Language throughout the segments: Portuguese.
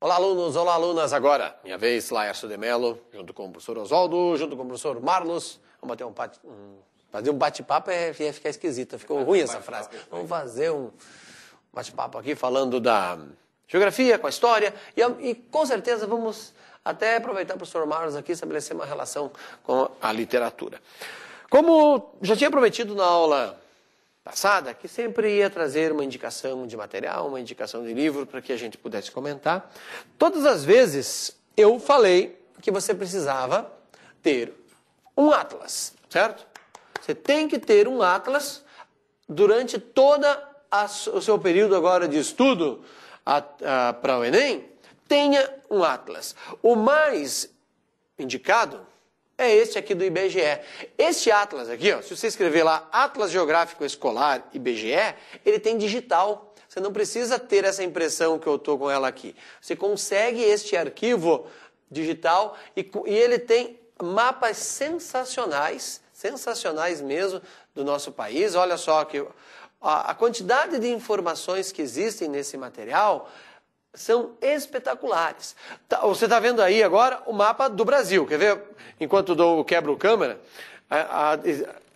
Olá, alunos! Olá, alunas! Agora, minha vez, Laércio de Mello, junto com o professor Oswaldo, junto com o professor Marlos. Vamos bater um bate... Fazer um bate-papo é, ia ficar esquisito, ficou ruim essa frase. Vamos fazer um bate-papo aqui falando da geografia, com a história, e, e com certeza vamos até aproveitar o professor Marlos aqui estabelecer uma relação com a literatura. Como já tinha prometido na aula passada, que sempre ia trazer uma indicação de material, uma indicação de livro para que a gente pudesse comentar. Todas as vezes eu falei que você precisava ter um atlas, certo? Você tem que ter um atlas durante toda a, o seu período agora de estudo para o Enem. Tenha um atlas. O mais indicado é este aqui do IBGE. Este Atlas aqui, ó, se você escrever lá Atlas Geográfico Escolar IBGE, ele tem digital. Você não precisa ter essa impressão que eu estou com ela aqui. Você consegue este arquivo digital e, e ele tem mapas sensacionais, sensacionais mesmo, do nosso país. Olha só que a, a quantidade de informações que existem nesse material são espetaculares. Tá, você está vendo aí agora o mapa do Brasil. Quer ver? Enquanto dou, quebro câmera. A,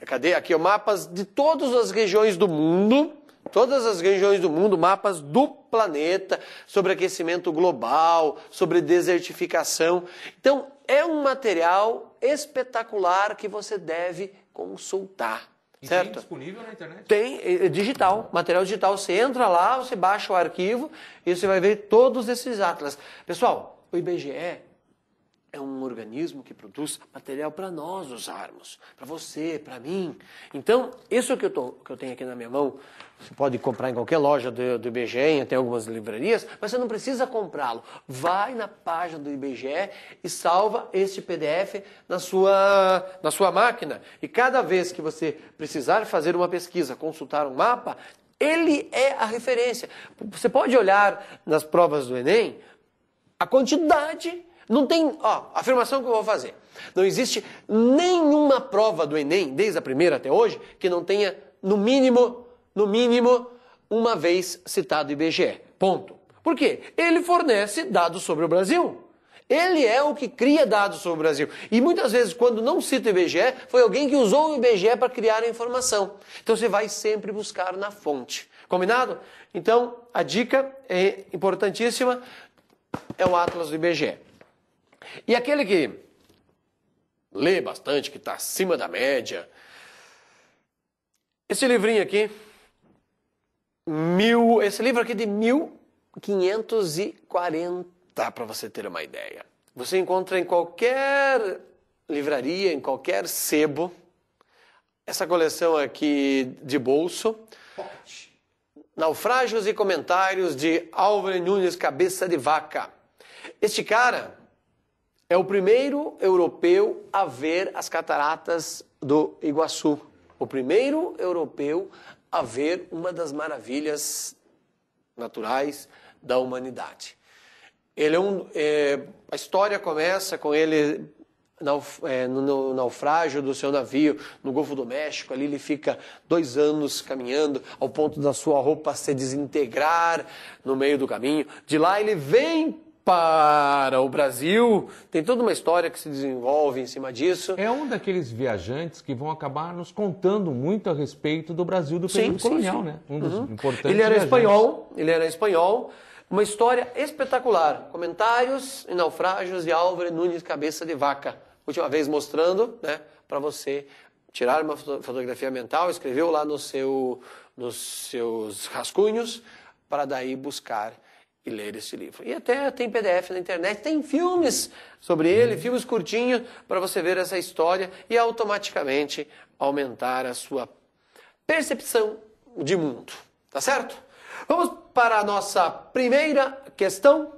a, cadê? Aqui, o mapas de todas as regiões do mundo. Todas as regiões do mundo, mapas do planeta, sobre aquecimento global, sobre desertificação. Então, é um material espetacular que você deve consultar. E certo? tem disponível na internet? Tem, é, é digital, material digital. Você entra lá, você baixa o arquivo e você vai ver todos esses atlas. Pessoal, o IBGE é um organismo que produz material para nós usarmos, para você, para mim. Então, isso que eu, tô, que eu tenho aqui na minha mão, você pode comprar em qualquer loja do, do IBGE, tem algumas livrarias, mas você não precisa comprá-lo. Vai na página do IBGE e salva este PDF na sua, na sua máquina. E cada vez que você precisar fazer uma pesquisa, consultar um mapa, ele é a referência. Você pode olhar nas provas do Enem a quantidade não tem, ó, afirmação que eu vou fazer. Não existe nenhuma prova do Enem, desde a primeira até hoje, que não tenha, no mínimo, no mínimo, uma vez citado o IBGE. Ponto. Por quê? Ele fornece dados sobre o Brasil. Ele é o que cria dados sobre o Brasil. E muitas vezes, quando não cita o IBGE, foi alguém que usou o IBGE para criar a informação. Então você vai sempre buscar na fonte. Combinado? Então, a dica é importantíssima é o Atlas do IBGE. E aquele que lê bastante, que está acima da média. Esse livrinho aqui, mil, esse livro aqui de 1540, para você ter uma ideia. Você encontra em qualquer livraria, em qualquer sebo. Essa coleção aqui de bolso. Naufrágios e comentários de Álvaro Nunes Cabeça de Vaca. Este cara é o primeiro europeu a ver as cataratas do Iguaçu. O primeiro europeu a ver uma das maravilhas naturais da humanidade. Ele é um, é, a história começa com ele é, no, naufrágio do seu navio no Golfo do México. Ali ele fica dois anos caminhando ao ponto da sua roupa se desintegrar no meio do caminho. De lá ele vem para o Brasil. Tem toda uma história que se desenvolve em cima disso. É um daqueles viajantes que vão acabar nos contando muito a respeito do Brasil do período sim, colonial, sim, sim. né? Um dos uhum. importantes. Ele era viajantes. espanhol, ele era espanhol. Uma história espetacular. Comentários e naufrágios de Álvaro Nunes Cabeça de Vaca. Última vez mostrando, né, para você tirar uma fotografia mental, escreveu lá no seu, nos seus rascunhos para daí buscar e ler esse livro. E até tem PDF na internet, tem filmes sobre ele, filmes curtinhos, para você ver essa história e automaticamente aumentar a sua percepção de mundo. Tá certo? Vamos para a nossa primeira questão.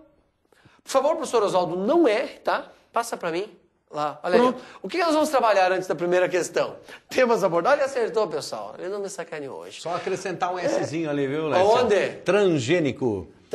Por favor, professor Oswaldo, não erre, tá? Passa para mim. Lá, olha aí. O que nós vamos trabalhar antes da primeira questão? Temas abordados? Ele acertou, pessoal. Ele não me sacaneou hoje. Só acrescentar um Szinho ali, viu, Léo? Onde? Transgênico. Transgênico,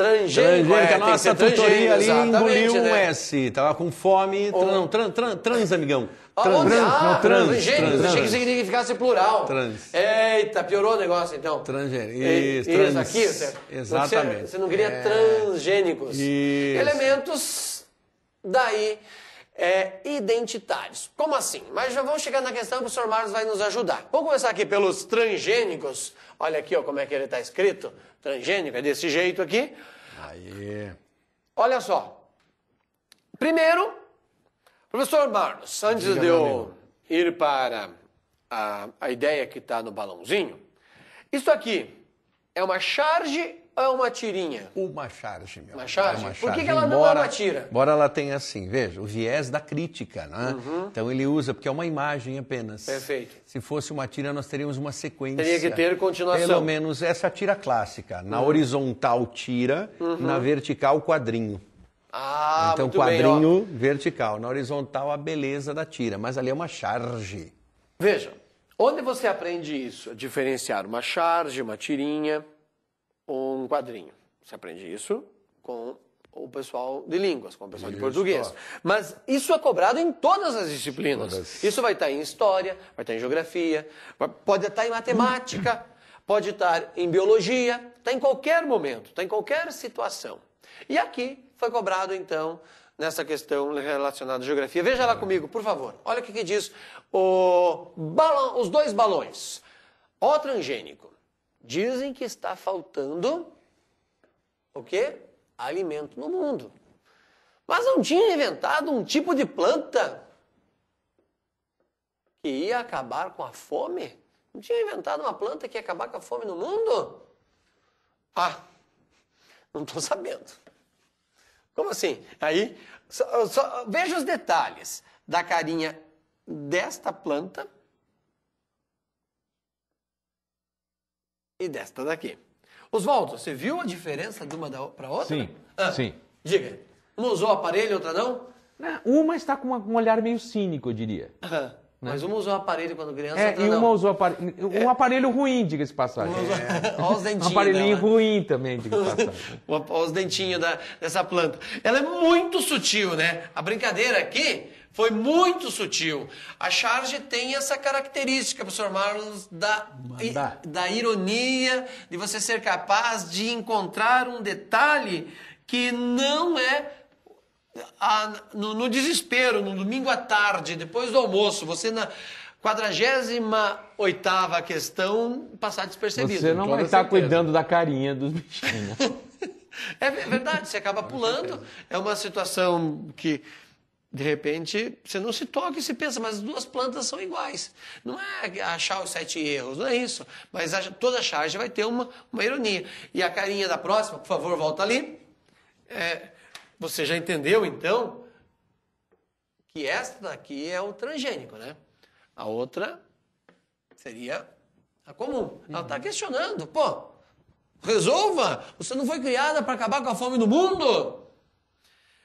transgênico é, a nossa tutoria ali engoliu né? um S. Tava com fome. Ou... Não, tran, tran, trans, amigão. Trans, trans, ah, não, trans, transgênico. Trans. Achei que significasse plural. Trans. Eita, piorou o negócio então. Transgênico. É, é, isso, trans. aqui, você, Exatamente. Você, você não queria é. transgênicos. Isso. Elementos daí é, identitários. Como assim? Mas já vamos chegar na questão que o professor Marlos vai nos ajudar. Vamos começar aqui pelos transgênicos. Olha aqui ó, como é que ele está escrito. Transgênico é desse jeito aqui. Aí. Olha só. Primeiro, professor Marlos, antes Diga de eu ir para a, a ideia que está no balãozinho, isso aqui é uma charge ou é uma tirinha? Uma charge, meu. Uma charge? É uma charge. Por que, que ela embora, não é uma tira? Embora ela tenha assim, veja, o viés da crítica, né? Uhum. Então ele usa, porque é uma imagem apenas. Perfeito. Se fosse uma tira, nós teríamos uma sequência. Teria que ter continuação. Pelo menos essa tira clássica. Na uhum. horizontal tira, uhum. na vertical quadrinho. Ah, então quadrinho bem, vertical, na horizontal a beleza da tira, mas ali é uma charge. Veja, onde você aprende isso? É diferenciar uma charge, uma tirinha um quadrinho. Você aprende isso com o pessoal de línguas, com o pessoal de português. Mas isso é cobrado em todas as disciplinas. Todas. Isso vai estar em história, vai estar em geografia, pode estar em matemática, pode estar em biologia, está em qualquer momento, está em qualquer situação. E aqui foi cobrado, então, nessa questão relacionada à geografia. Veja lá ah. comigo, por favor. Olha o que, que diz o balão, os dois balões. O transgênico Dizem que está faltando o quê? Alimento no mundo. Mas não tinha inventado um tipo de planta que ia acabar com a fome? Não tinha inventado uma planta que ia acabar com a fome no mundo? Ah, não estou sabendo. Como assim? Aí, só, só, veja os detalhes da carinha desta planta e desta daqui. Oswaldo, você viu a diferença de uma para outra? Sim, ah, sim. Diga, uma usou aparelho, outra não? Né, uma está com um olhar meio cínico, eu diria. Aham. Né? Mas uma usou aparelho quando criança. É, e uma não. usou aparelho. Um é. aparelho ruim, diga-se passagem. É. Olha os dentinhos. Um aparelhinho dela. ruim também, diga-se passagem. Olha os dentinhos da, dessa planta. Ela é muito sutil, né? A brincadeira aqui foi muito sutil. A charge tem essa característica, professor Marlos, da, i, da ironia, de você ser capaz de encontrar um detalhe que não é a, ah, no, no, desespero, no domingo à tarde, depois do almoço, você na 48ª questão passar despercebido. Você não vai tá estar cuidando da carinha dos bichinhos. é verdade, você acaba pulando. É uma situação que, de repente, você não se toca e se pensa, mas as duas plantas são iguais. Não é achar os sete erros, não é isso. Mas toda charge vai ter uma, uma ironia. E a carinha da próxima, por favor, volta ali. É, você já entendeu então que esta daqui é o transgênico, né? A outra seria a comum. Ela está uhum. questionando, pô, resolva! Você não foi criada para acabar com a fome do mundo!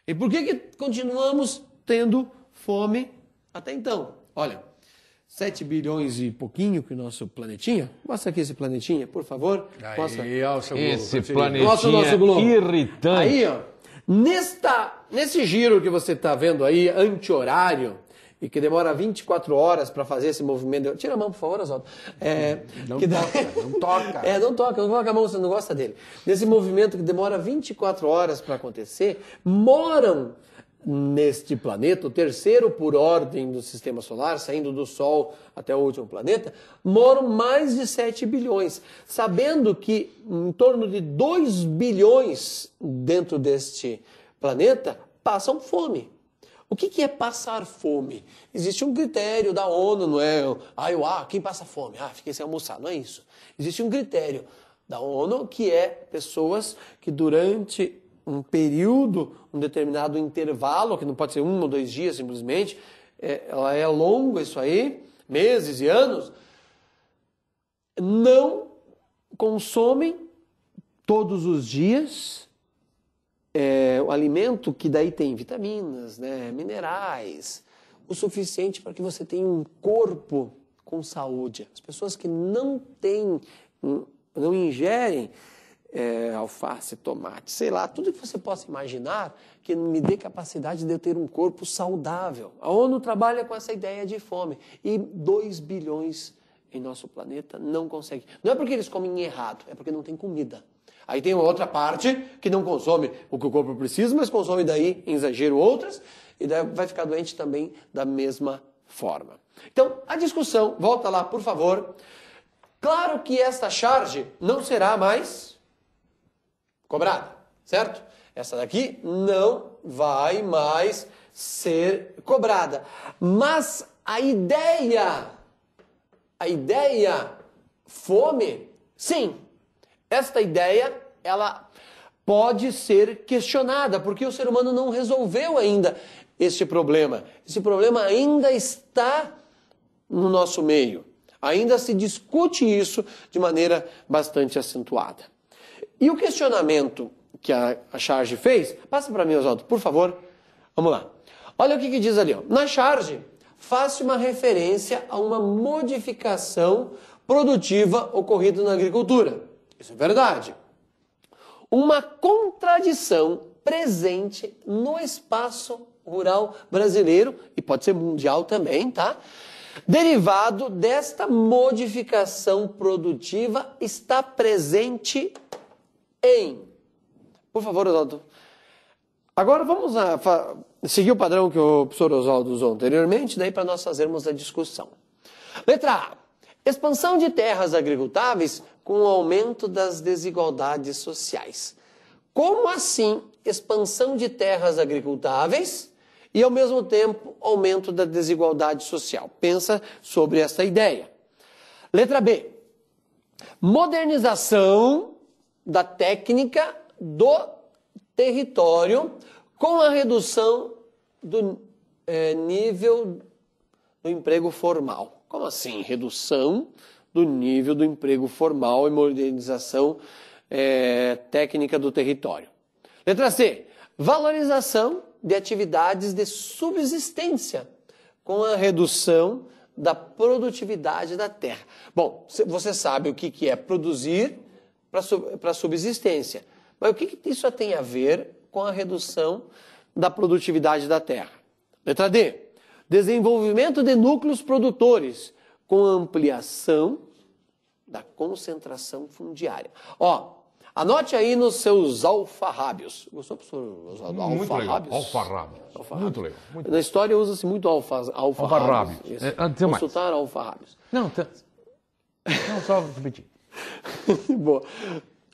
E por que, que continuamos tendo fome até então? Olha, 7 bilhões e pouquinho que o nosso planetinha. Mostra aqui esse planetinha, por favor. Aí, Mostra. seu ó, esse planetinha Mostra o nosso globo. irritante. Aí, ó. Nesta, nesse giro que você está vendo aí, anti-horário, e que demora 24 horas para fazer esse movimento. Tira a mão, por favor, Oswaldo. É, não, que... toca, não toca. É, não toca, não coloca a mão, você não gosta dele. Nesse movimento que demora 24 horas para acontecer, moram neste planeta, o terceiro por ordem do sistema solar, saindo do Sol até o último planeta, moram mais de 7 bilhões, sabendo que em torno de 2 bilhões dentro deste planeta passam fome. O que, que é passar fome? Existe um critério da ONU, não é? Ah, o ah, quem passa fome? Ah, fiquei sem almoçar. Não é isso. Existe um critério da ONU que é pessoas que durante um período, um determinado intervalo, que não pode ser um ou dois dias simplesmente, é, ela é longo isso aí, meses e anos, não consomem todos os dias é, o alimento que daí tem vitaminas, né, minerais, o suficiente para que você tenha um corpo com saúde. As pessoas que não têm, não ingerem é, alface, tomate, sei lá, tudo que você possa imaginar que me dê capacidade de eu ter um corpo saudável. A ONU trabalha com essa ideia de fome e 2 bilhões em nosso planeta não consegue. Não é porque eles comem errado, é porque não tem comida. Aí tem outra parte que não consome o que o corpo precisa, mas consome daí em exagero outras e daí vai ficar doente também da mesma forma. Então, a discussão, volta lá, por favor. Claro que esta charge não será mais cobrada, certo? Essa daqui não vai mais ser cobrada. Mas a ideia, a ideia fome, sim, esta ideia ela pode ser questionada, porque o ser humano não resolveu ainda este problema. Esse problema ainda está no nosso meio. Ainda se discute isso de maneira bastante acentuada. E o questionamento que a, a charge fez, passa para mim, Oswaldo, por favor. Vamos lá. Olha o que, que diz ali. Ó. Na charge, faz uma referência a uma modificação produtiva ocorrida na agricultura. Isso é verdade. Uma contradição presente no espaço rural brasileiro, e pode ser mundial também, tá? Derivado desta modificação produtiva, está presente em. Por favor, Oswaldo. Agora vamos fa, seguir o padrão que o professor Oswaldo usou anteriormente, daí para nós fazermos a discussão. Letra A. Expansão de terras agricultáveis com o aumento das desigualdades sociais. Como assim expansão de terras agricultáveis e, ao mesmo tempo, aumento da desigualdade social? Pensa sobre essa ideia. Letra B. Modernização da técnica do território com a redução do é, nível do emprego formal. Como assim? Redução do nível do emprego formal e modernização é, técnica do território. Letra C. Valorização de atividades de subsistência com a redução da produtividade da terra. Bom, você sabe o que é produzir, para a subsistência. Mas o que, que isso tem a ver com a redução da produtividade da terra? Letra D. Desenvolvimento de núcleos produtores com ampliação da concentração fundiária. Ó, anote aí nos seus alfarrábios. Gostou, professor Oswaldo? Alfarrábios? Alfarrábios. Alfarrábios. Muito legal. Muito Na história usa-se muito alfa, alfarrábios. alfarrábios. É, mais. Consultar alfarrábios. Não, tem... Não, só repetir. Boa.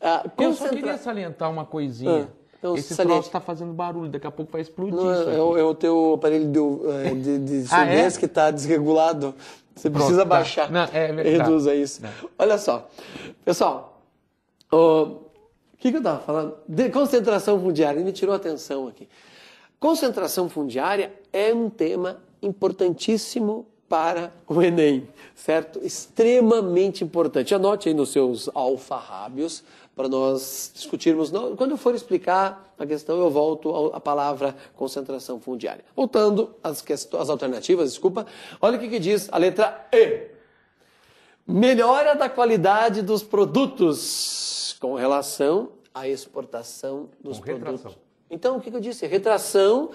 Ah, eu só queria salientar uma coisinha. Ah, então, Esse saliente. troço está fazendo barulho, daqui a pouco vai explodir. Não, é, é, o teu aparelho de, é, de, de ah, é? que está desregulado. Você Pronto, precisa tá. baixar. Tá. Não, é verdade. Reduza isso. Não. Olha só. Pessoal, o que, que eu estava falando? De concentração fundiária. Ele me tirou a atenção aqui. Concentração fundiária é um tema importantíssimo para o Enem, certo? Extremamente importante. Anote aí nos seus alfarrábios para nós discutirmos. quando eu for explicar a questão, eu volto à palavra concentração fundiária. Voltando às, às alternativas, desculpa. Olha o que, que diz a letra E. Melhora da qualidade dos produtos com relação à exportação dos com produtos. Retração. Então, o que eu disse? Retração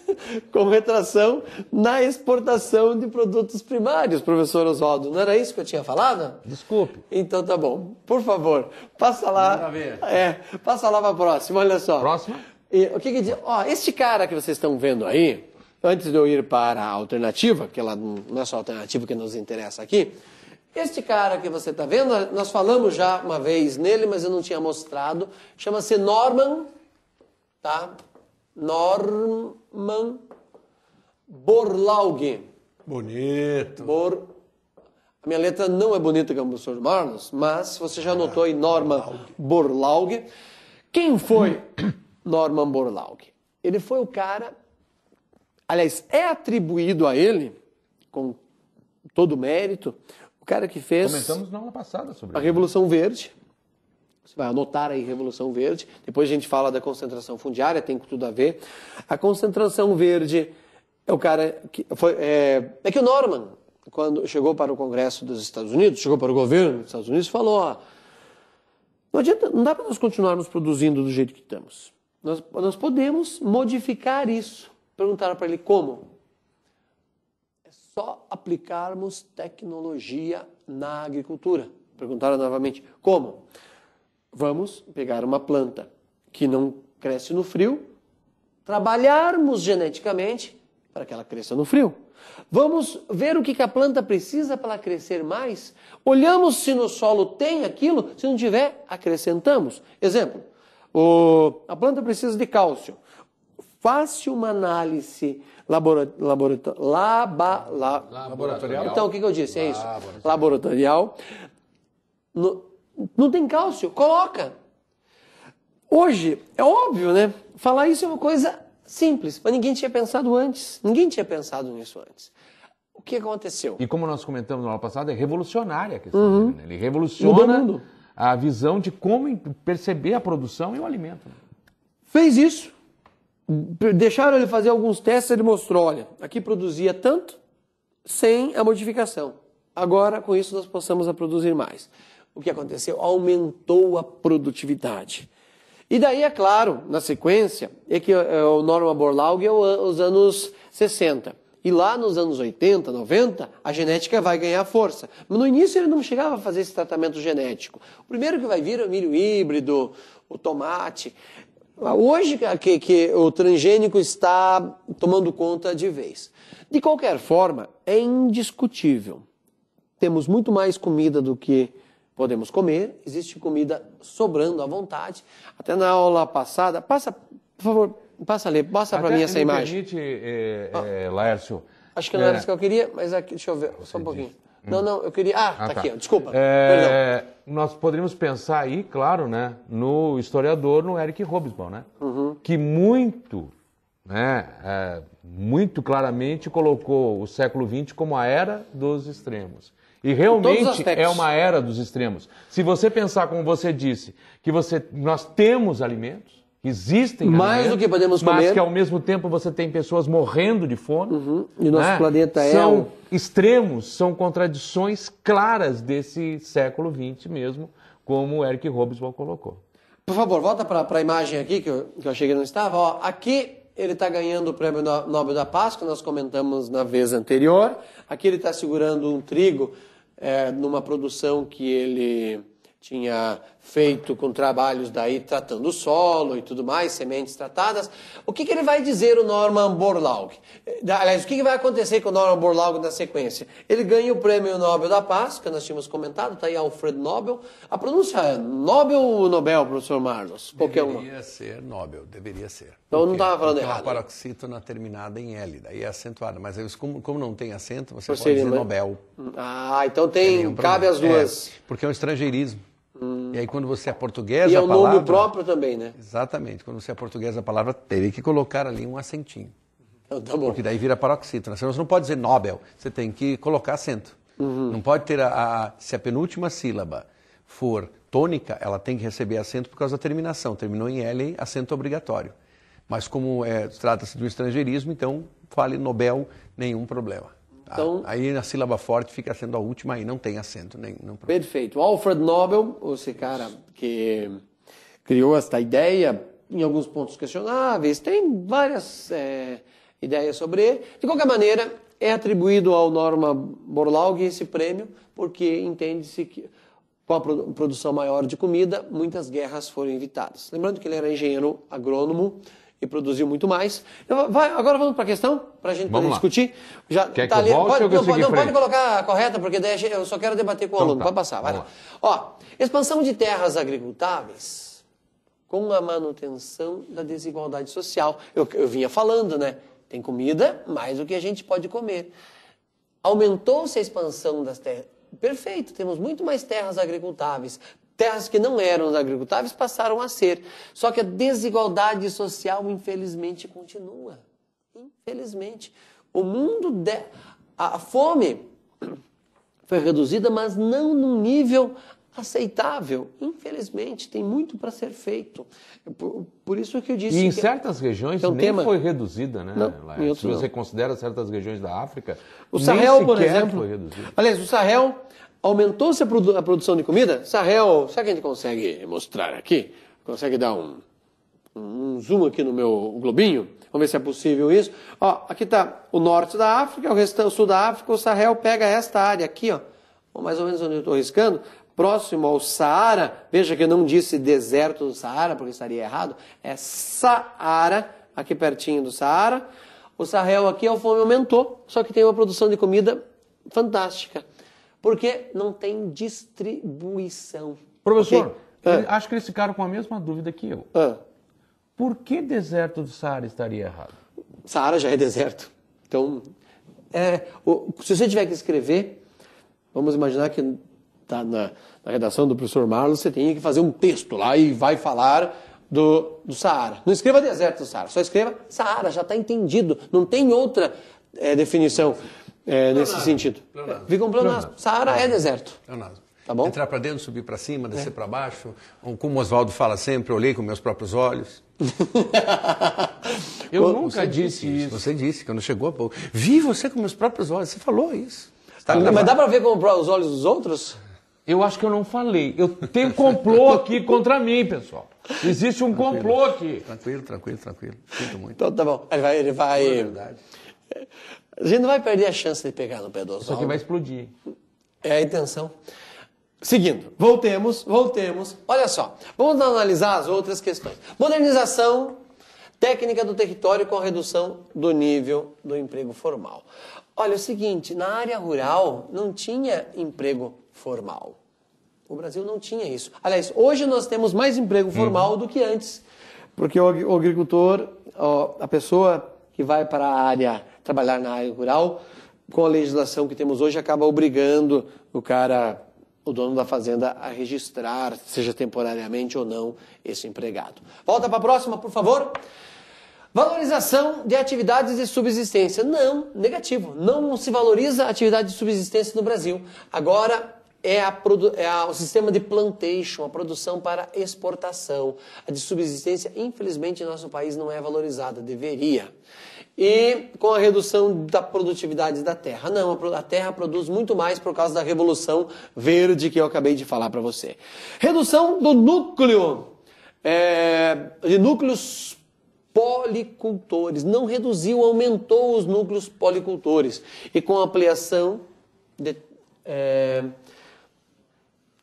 com retração na exportação de produtos primários, professor Oswaldo. Não era isso que eu tinha falado? Desculpe. Então tá bom. Por favor, passa lá. É, passa lá para a próxima, olha só. Próxima? E, o que que diz? Ó, este cara que vocês estão vendo aí, antes de eu ir para a alternativa, que ela não é só a alternativa que nos interessa aqui, este cara que você está vendo, nós falamos já uma vez nele, mas eu não tinha mostrado, chama-se Norman tá? Norman Borlaug. Bonito. Bor... A minha letra não é bonita como o professor Marlos, mas você já notou aí Norman Borlaug. Quem foi Norman Borlaug? Ele foi o cara, aliás, é atribuído a ele, com todo o mérito, o cara que fez. Comentamos na aula passada sobre A Revolução Verde você vai anotar aí Revolução Verde. Depois a gente fala da concentração fundiária, tem tudo a ver. A concentração verde é o cara que foi. É, é que o Norman, quando chegou para o Congresso dos Estados Unidos, chegou para o governo dos Estados Unidos, falou: ó, não adianta, não dá para nós continuarmos produzindo do jeito que estamos. Nós, nós podemos modificar isso. Perguntaram para ele como? É só aplicarmos tecnologia na agricultura. Perguntaram novamente como? Vamos pegar uma planta que não cresce no frio, trabalharmos geneticamente para que ela cresça no frio. Vamos ver o que, a planta precisa para crescer mais. Olhamos se no solo tem aquilo, se não tiver, acrescentamos. Exemplo, o, a planta precisa de cálcio. Faça uma análise labora, labora, laba, la, laboratorial. Então, o que, eu disse? É isso. Laboratorial. No, não tem cálcio, coloca. Hoje, é óbvio, né? Falar isso é uma coisa simples, mas ninguém tinha pensado antes. Ninguém tinha pensado nisso antes. O que aconteceu? E como nós comentamos na aula passada, é revolucionária a questão uhum. dele, né? Ele revoluciona a visão de como perceber a produção e o alimento. Né? Fez isso. Deixaram ele fazer alguns testes, ele mostrou, olha, aqui produzia tanto sem a modificação. Agora, com isso, nós possamos a produzir mais o que aconteceu? Aumentou a produtividade. E daí, é claro, na sequência, é que é, o Norman Borlaug é os anos 60. E lá nos anos 80, 90, a genética vai ganhar força. Mas no início ele não chegava a fazer esse tratamento genético. O primeiro que vai vir é o milho híbrido, o tomate. Hoje que, que o transgênico está tomando conta de vez. De qualquer forma, é indiscutível. Temos muito mais comida do que Podemos comer, existe comida sobrando à vontade. Até na aula passada, passa, por favor, passa ali, passa para mim essa me imagem. Permite, é, é, Laércio. Acho que não é, era eh, isso que eu queria, mas aqui, deixa eu ver, só um pouquinho. Disse. Hum. Não, não, eu queria. Ah, ah tá, tá, aqui, ó. desculpa. É, nós poderíamos pensar aí, claro, né, no historiador, no Eric Hobsbawm, né? Uhum. Que muito, né, é, muito claramente colocou o século XX como a era dos extremos. E realmente é uma era dos extremos. Se você pensar, como você disse, que você, nós temos alimentos, existem mais alimentos, do que podemos comer, mas que ao mesmo tempo você tem pessoas morrendo de fome. Uhum. E nosso né? planeta é são um... extremos, são contradições claras desse século XX mesmo, como o Eric Hobsbawm colocou. Por favor, volta para a imagem aqui que eu, que eu achei que não estava. Ó, aqui ele está ganhando o prêmio Nobel da Paz, que nós comentamos na vez anterior. Aqui ele está segurando um trigo é, numa produção que ele tinha feito com trabalhos daí tratando o solo e tudo mais, sementes tratadas. O que, que ele vai dizer o Norman Borlaug? Aliás, o que, que vai acontecer com o Norman Borlaug na sequência? Ele ganha o Prêmio Nobel da Paz, que nós tínhamos comentado, está aí Alfred Nobel. A pronúncia é Nobel ou Nobel, professor Marlos? deveria uma. ser Nobel, deveria ser. Então eu não estava falando errado. É uma paroxítona terminada em L, daí é acentuada. Mas eles, como, como não tem acento, você Por pode dizer né? Nobel. Ah, então é tem, cabe as duas. É, porque é um estrangeirismo. Hum. E aí quando você é português, e é a palavra... E é o nome próprio também, né? Exatamente. Quando você é português, a palavra teria que colocar ali um acentinho. Então, tá bom. Porque daí vira paroxítona. Você não pode dizer Nobel, você tem que colocar acento. Uhum. Não pode ter a, a... Se a penúltima sílaba for tônica, ela tem que receber acento por causa da terminação. Terminou em L, acento obrigatório. Mas como é, trata-se de um estrangeirismo, então fale Nobel, nenhum problema. Tá? Então, aí na sílaba forte fica sendo a última e não tem acento nenhum. Perfeito. Alfred Nobel, esse cara que criou esta ideia, em alguns pontos questionáveis, tem várias é, ideias sobre ele. De qualquer maneira, é atribuído ao Norma Borlaug esse prêmio, porque entende-se que com a produção maior de comida, muitas guerras foram evitadas. Lembrando que ele era engenheiro agrônomo, e produziu muito mais. vai, agora vamos para a questão, para a gente poder discutir. Já Quer tá que ali, volte, pode, não, pode, não, pode colocar a correta, porque eu só quero debater com o então, aluno. Tá. Pode passar, vai lá. lá. Ó, expansão de terras agricultáveis com a manutenção da desigualdade social. Eu, eu vinha falando, né? Tem comida, mais o que a gente pode comer. Aumentou-se a expansão das terras. Perfeito, temos muito mais terras agricultáveis. Terras que não eram agricultáveis passaram a ser. Só que a desigualdade social, infelizmente, continua. Infelizmente. O mundo. De... A fome foi reduzida, mas não num nível aceitável. Infelizmente, tem muito para ser feito. Por, por, isso que eu disse. E em é certas regiões então, nem tema... foi reduzida, né? Não, Se você não. considera certas regiões da África, o Sahel, por exemplo. Foi reduzido. Aliás, o Sahel Aumentou-se a, produ a, produção de comida? Sahel, será que a gente consegue mostrar aqui? Consegue dar um, um zoom aqui no meu globinho? Vamos ver se é possível isso. Ó, aqui está o norte da África, o, o sul da África, o Sahel pega esta área aqui, ó. Mais ou menos onde eu estou riscando, próximo ao Saara. Veja que eu não disse deserto do Saara, porque estaria errado. É Saara, aqui pertinho do Saara. O Sahel aqui, a fome aumentou, só que tem uma produção de comida fantástica. Porque não tem distribuição. Professor, okay? ah. acho que eles ficaram com a mesma dúvida que eu. Ah. Por que deserto do Saara estaria errado? Saara já é deserto. Então, é, se você tiver que escrever, vamos imaginar que tá na, na, redação do professor Marlos, você tem que fazer um texto lá e vai falar do, do Saara. Não escreva deserto do Saara, só escreva Saara, já está entendido, não tem outra é, definição é, nesse sentido. vi é, Fica um pleonasmo. Saara é deserto. Tá bom? Entrar para dentro, subir para cima, descer é. para baixo. Como o Oswaldo fala sempre, eu olhei com meus próprios olhos. eu nunca disse isso. Você disse, quando chegou a pouco. Vi você com meus próprios olhos. Você falou isso. Tá mas dá para ver com os olhos dos outros? Eu acho que eu não falei. Eu tenho complô aqui contra mim, pessoal. Existe um tranquilo. complô aqui. Tranquilo, tranquilo, tranquilo. Sinto muito. Então tá bom. Ele vai. Ele vai... É verdade. É, a gente não vai perder a chance de pegar no pé do Oswaldo. Isso vai explodir. É a intenção. Seguindo, voltemos, voltemos. Olha só, vamos analisar as outras questões. Modernização técnica do território com redução do nível do emprego formal. Olha, é o seguinte, na área rural não tinha emprego formal. O Brasil não tinha isso. Aliás, hoje nós temos mais emprego uhum. formal uhum. do que antes, porque o agricultor, a pessoa que vai para a área trabalhar na área rural, com a legislação que temos hoje, acaba obrigando o cara, o dono da fazenda, a registrar, seja temporariamente ou não, esse empregado. Volta para a próxima, por favor. Valorização de atividades de subsistência. Não, negativo. Não se valoriza a atividade de subsistência no Brasil. Agora é, a, é a, o sistema de plantation, a produção para exportação. A de subsistência, infelizmente, em nosso país não é valorizada. Deveria e com a redução da produtividade da terra. Não, a terra produz muito mais por causa da revolução verde que eu acabei de falar para você. Redução do núcleo, é, de núcleos policultores. Não reduziu, aumentou os núcleos policultores. E com a ampliação de, é,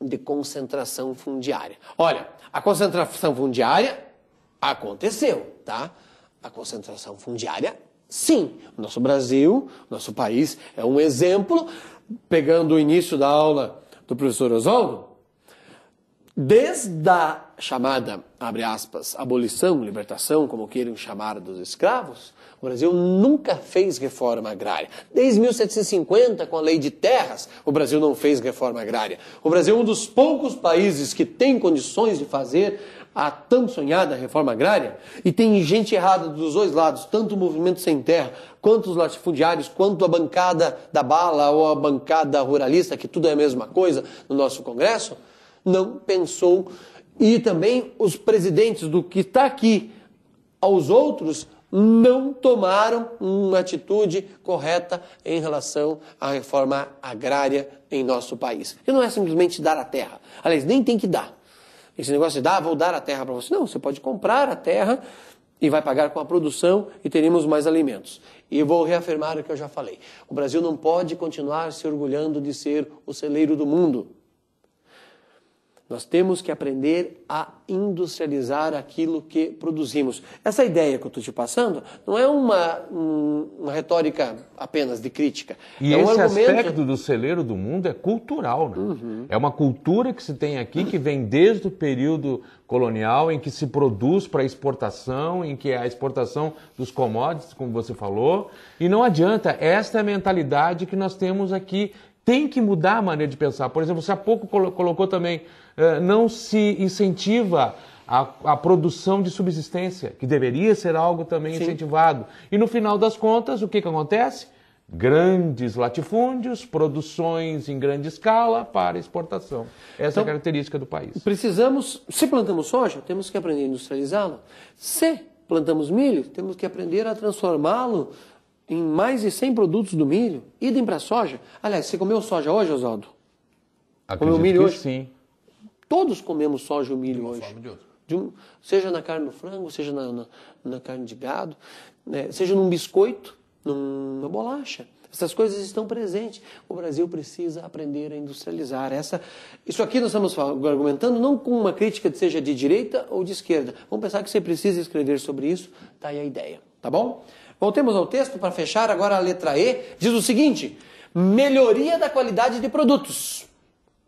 de concentração fundiária. Olha, a concentração fundiária aconteceu, tá? a concentração fundiária, sim. O nosso Brasil, nosso país, é um exemplo, pegando o início da aula do professor Oswaldo, desde a chamada, abre aspas, abolição, libertação, como queiram chamar, dos escravos, o Brasil nunca fez reforma agrária. Desde 1750, com a lei de terras, o Brasil não fez reforma agrária. O Brasil é um dos poucos países que tem condições de fazer a tão sonhada reforma agrária e tem gente errada dos dois lados, tanto o movimento sem terra, quanto os latifundiários, quanto a bancada da bala ou a bancada ruralista, que tudo é a mesma coisa no nosso Congresso não pensou. E também os presidentes do que está aqui aos outros não tomaram uma atitude correta em relação à reforma agrária em nosso país. E não é simplesmente dar a terra. Aliás, nem tem que dar. Esse negócio de dar, ah, vou dar a terra para você. Não, você pode comprar a terra e vai pagar com a produção e teremos mais alimentos. E vou reafirmar o que eu já falei. O Brasil não pode continuar se orgulhando de ser o celeiro do mundo. Nós temos que aprender a industrializar aquilo que produzimos. Essa ideia que eu estou te passando não é uma, uma retórica apenas de crítica. E é esse argumento... aspecto do celeiro do mundo é cultural. Né? Uhum. É uma cultura que se tem aqui que vem desde o período colonial em que se produz para exportação, em que é a exportação dos commodities, como você falou. E não adianta, esta é a mentalidade que nós temos aqui tem que mudar a maneira de pensar. Por exemplo, você há pouco colocou também, eh, não se incentiva a, a produção de subsistência, que deveria ser algo também Sim. incentivado. E no final das contas, o que, que acontece? Grandes latifúndios, produções em grande escala para exportação. Essa então, é a então, característica do país. Precisamos, se plantamos soja, temos que aprender a industrializá-la. Se plantamos milho, temos que aprender a transformá-lo em mais de 100 produtos do milho, idem para soja. Aliás, você comeu soja hoje, Oswaldo? Comeu milho hoje? Sim. Todos comemos soja e milho hoje. Forma de outra. De um, seja na carne do frango, seja na, na, na carne de gado, né, seja num biscoito, numa bolacha. Essas coisas estão presentes. O Brasil precisa aprender a industrializar. Essa, isso aqui nós estamos argumentando não com uma crítica que seja de direita ou de esquerda. Vamos pensar que você precisa escrever sobre isso, Está aí a ideia, tá bom? Voltemos ao texto para fechar agora a letra E. Diz o seguinte: melhoria da qualidade de produtos,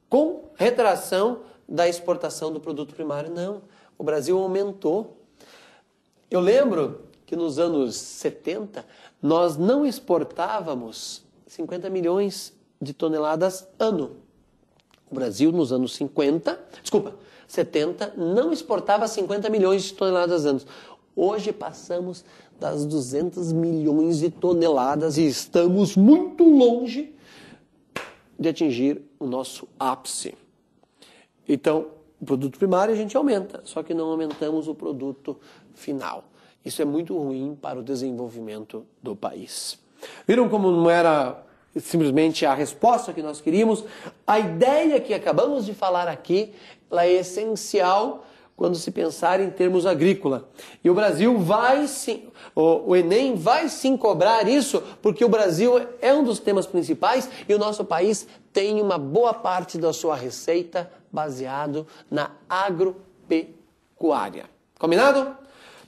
com retração da exportação do produto primário. Não, o Brasil aumentou. Eu lembro que nos anos 70 nós não exportávamos 50 milhões de toneladas ano. O Brasil nos anos 50, desculpa, 70 não exportava 50 milhões de toneladas anos. Hoje passamos das 200 milhões de toneladas e estamos muito longe de atingir o nosso ápice. Então, o produto primário a gente aumenta, só que não aumentamos o produto final. Isso é muito ruim para o desenvolvimento do país. Viram como não era simplesmente a resposta que nós queríamos? A ideia que acabamos de falar aqui, é essencial quando se pensar em termos agrícola. E o Brasil vai sim, o, Enem vai sim cobrar isso, porque o Brasil é um dos temas principais e o nosso país tem uma boa parte da sua receita baseado na agropecuária. Combinado?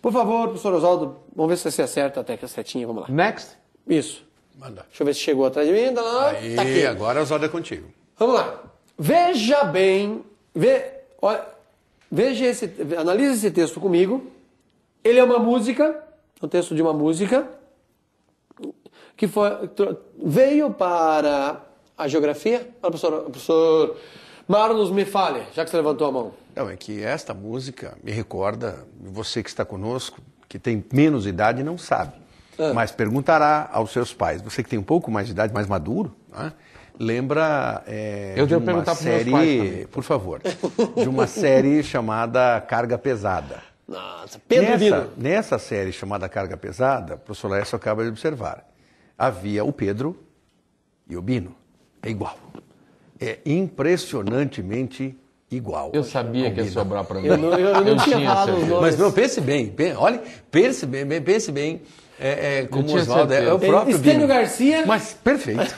Por favor, professor Oswaldo, vamos ver se você acerta até que a setinha, vamos lá. Next? Isso. Manda. Deixa eu ver se chegou atrás de mim. Tá lá. Aí, tá aqui. agora Oswaldo é contigo. Vamos lá. Veja bem, ve... Olha, Veja esse, analise esse texto comigo. Ele é uma música, é um texto de uma música que foi, veio para a geografia. professor, professor Marlos, me fale, já que você levantou a mão. Não, é que esta música me recorda, você que está conosco, que tem menos idade não sabe, ah. mas perguntará aos seus pais. Você que tem um pouco mais de idade, mais maduro, né? lembra é, eu de uma perguntar série, por favor, de uma série chamada Carga Pesada. Nossa, Pedro nessa, Vino. Nessa série chamada Carga Pesada, o professor Laércio acaba de observar, havia o Pedro e o Bino. É igual. É impressionantemente igual. Eu sabia que ia sobrar para mim. Eu não, eu não eu tinha, tinha falado os nomes. Mas não, pense bem, pense, olha, pense bem, pense bem é, é como Oswaldo, é, é o próprio Estênio Bino. Garcia. Mas perfeito.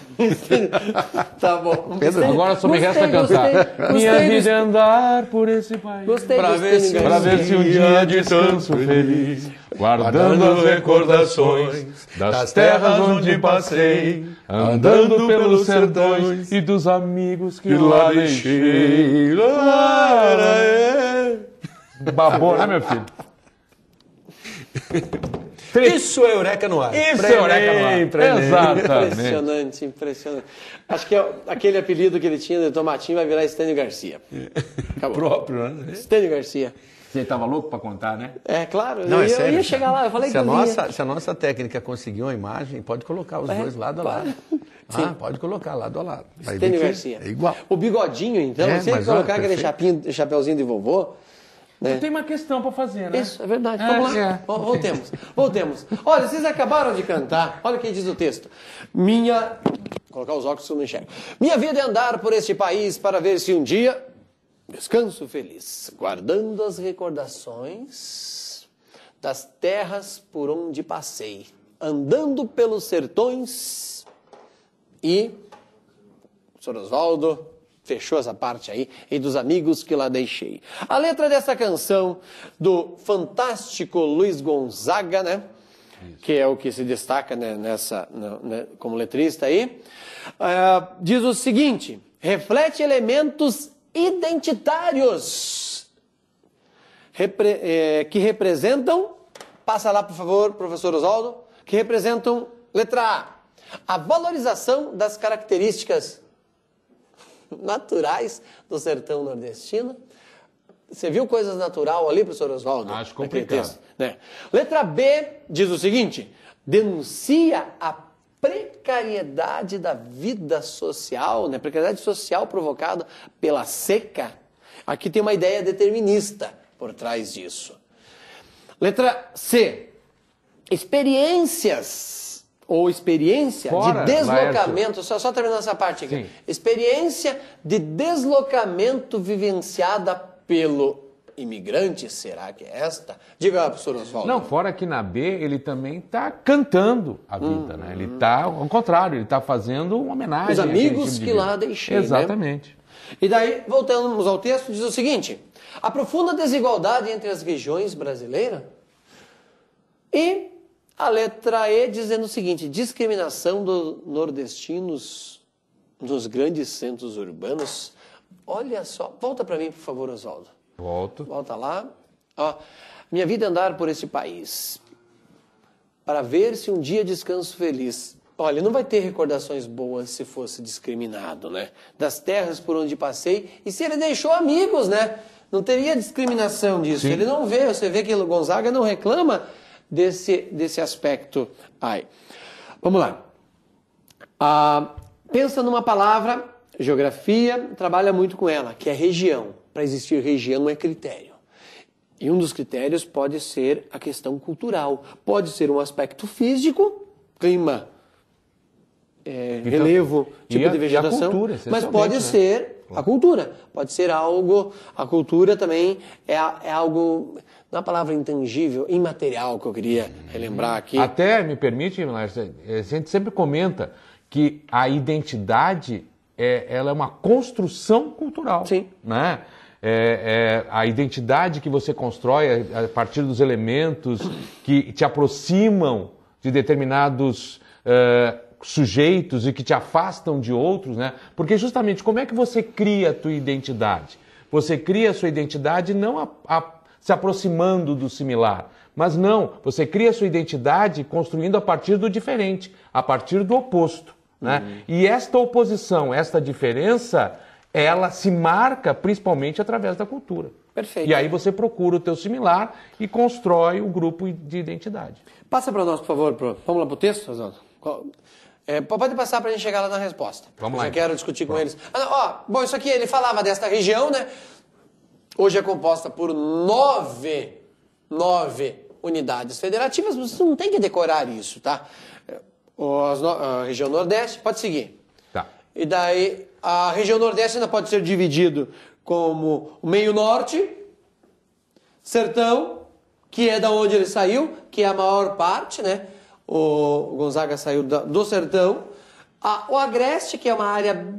tá bom. Pedro, Estênio, agora só me resta cantar. Gostei, Minha gostei, vida é andar por esse país. Gostei pra ver, se, pra ver se um dia descanso feliz. Guardando as recordações das terras onde passei, andando pelos sertões e dos amigos que lá deixei. É. É. Babou, né, meu filho? Isso é Eureka no ar. Isso é Eureka no ar. Exatamente. Impressionante, impressionante. Acho que é aquele apelido que ele tinha de Tomatinho vai virar Estênio Garcia. É. Acabou. Próprio, né? Estênio Garcia. Você estava louco para contar, né? É, claro. Não, eu, é sério, eu ia chegar lá, eu falei se a nossa, Se a nossa técnica conseguir uma imagem, pode colocar os é, dois lado a lado. Ah, pode colocar lado a lado. Estênio Garcia. É igual. O bigodinho, então, é, se colocar aquele chapinho, chapeuzinho de vovô, né? Tem uma questão para fazer, né? Isso, é verdade. É, Vamos lá. É. Voltemos. Voltemos. Olha, vocês acabaram de cantar. Olha o que diz o texto. Minha. Vou colocar os óculos que eu não enxergo. Minha vida é andar por este país para ver se um dia. Descanso feliz, guardando as recordações das terras por onde passei, andando pelos sertões e. Sr. Oswaldo, Fechou essa parte aí? E dos amigos que lá deixei. A letra dessa canção do fantástico Luiz Gonzaga, né? Isso. Que é o que se destaca né, nessa, né, como letrista aí, uh, diz o seguinte: reflete elementos identitários repre, eh, que representam. Passa lá, por favor, professor Oswaldo, que representam letra A, a valorização das características naturais do sertão nordestino. Você viu coisas natural ali, professor Oswaldo? Acho complicado. né? Letra B diz o seguinte: denuncia a precariedade da vida social, né? precariedade social provocada pela seca. Aqui tem uma ideia determinista por trás disso. Letra C. Experiências ou experiência Fora, de deslocamento, só, só terminando essa parte aqui. Sim. Experiência de deslocamento vivenciada pelo imigrante, será que é esta? Diga, professor Oswaldo. Não, fora que na B ele também está cantando a vida, hum, né? Ele está, ao contrário, ele está fazendo uma homenagem. Os amigos tipo que lá deixei. Né? Exatamente. Né? E daí, voltamos ao texto, diz o seguinte: a profunda desigualdade entre as regiões brasileiras e a letra E dizendo o seguinte: discriminação dos nordestinos nos grandes centros urbanos. Olha só, volta para mim, por favor, Oswaldo. Volto. Volta lá. Ó, minha vida é andar por este país para ver se um dia descanso feliz. Olha, não vai ter recordações boas se fosse discriminado, né? Das terras por onde passei e se ele deixou amigos, né? Não teria discriminação disso. Sim. Ele não vê, você vê que o Gonzaga não reclama desse, desse aspecto aí. Vamos lá. Ah, pensa numa palavra, geografia, trabalha muito com ela, que é região. Para existir região é critério. E um dos critérios pode ser a questão cultural, pode ser um aspecto físico, clima, é, então, relevo, tipo a, de vegetação, cultura, mas pode né? ser a cultura, pode ser algo. A cultura também é, é algo na é palavra intangível, imaterial que eu queria relembrar aqui. Até, me permite, eh, a gente sempre comenta que a identidade é, ela é uma construção cultural. Sim. Né? É, é, a identidade que você constrói a, partir dos elementos que te aproximam de determinados uh, sujeitos e que te afastam de outros, né? Porque justamente como é que você cria a tua identidade? Você cria a sua identidade não a, a se aproximando do similar. Mas não, você cria sua identidade construindo a partir do diferente, a partir do oposto. Né? Uhum. Né? E esta oposição, esta diferença, ela se marca principalmente através da cultura. Perfeito. E aí você procura o teu similar e constrói o grupo de identidade. Passa para nós, por favor. Pro... Vamos lá para o texto, É, pode passar para a gente chegar lá na resposta. Vamos eu lá. Eu então. quero discutir Pronto. com eles. Ah, não, ó, bom, isso aqui, ele falava desta região, né? Hoje é composta por nove, nove unidades federativas, você não tem que decorar isso, tá? É, a região Nordeste, pode seguir. Tá. E daí, a região Nordeste ainda pode ser dividido como o meio norte, sertão, que é da onde ele saiu, que é a maior parte, né? O Gonzaga saiu do sertão. o agreste, que é uma área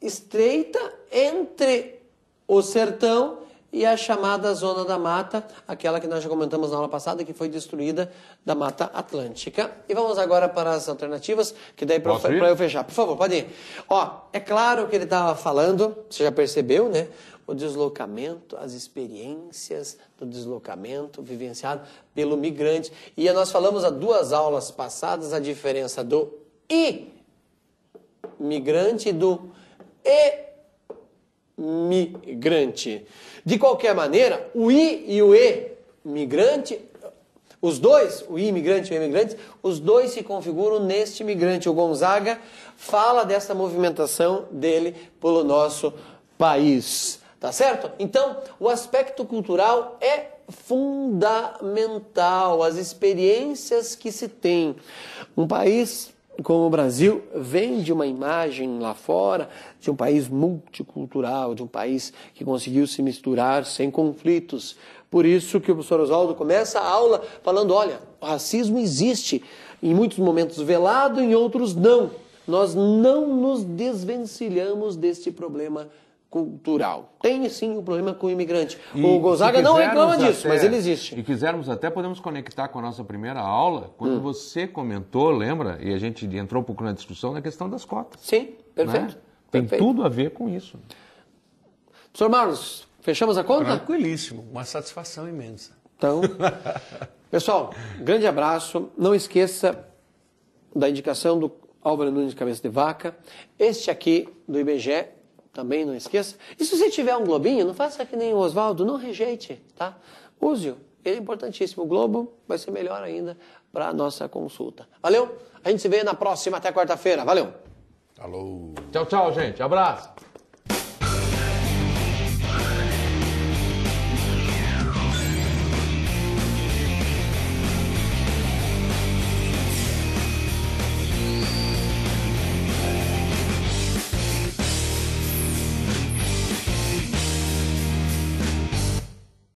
estreita entre o sertão e a chamada Zona da Mata, aquela que nós já comentamos na aula passada, que foi destruída da Mata Atlântica. E vamos agora para as alternativas, que daí para eu fechar. Por favor, pode ir. Ó, é claro que ele estava falando, você já percebeu, né? o deslocamento, as experiências do deslocamento vivenciado pelo migrante. E nós falamos há duas aulas passadas a diferença do imigrante e do emigrante. De qualquer maneira, o I e o E, migrante, os dois, o I, imigrante e o imigrante, os dois se configuram neste migrante. O Gonzaga fala dessa movimentação dele pelo nosso país. Tá certo? Então, o aspecto cultural é fundamental. As experiências que se tem. Um país como o Brasil vende uma imagem lá fora de um país multicultural, de um país que conseguiu se misturar sem conflitos. Por isso que o professor Oswaldo começa a aula falando: olha, o racismo existe, em muitos momentos velado, em outros não. Nós não nos desvencilhamos deste problema cultural. Tem sim o um problema com o imigrante. E o Gonzaga não reclama até, disso, mas ele existe. E quisermos até podemos conectar com a nossa primeira aula, quando hum. você comentou, lembra? E a gente entrou um pouco na discussão na questão das cotas. Sim, né? perfeito. Né? Tem perfeito. tudo a ver com isso. Sr. Marlos, fechamos a conta? Tranquilíssimo, uma satisfação imensa. Então, pessoal, grande abraço. Não esqueça da indicação do Álvaro Nunes de Cabeça de Vaca. Este aqui do IBGE também não esqueça. E se você tiver um globinho, não faça que nem o Oswaldo, não rejeite, tá? Use-o, ele é importantíssimo. O globo vai ser melhor ainda para a nossa consulta. Valeu? A gente se vê na próxima, até quarta-feira. Valeu! Alô! Tchau, tchau, gente. Abraço!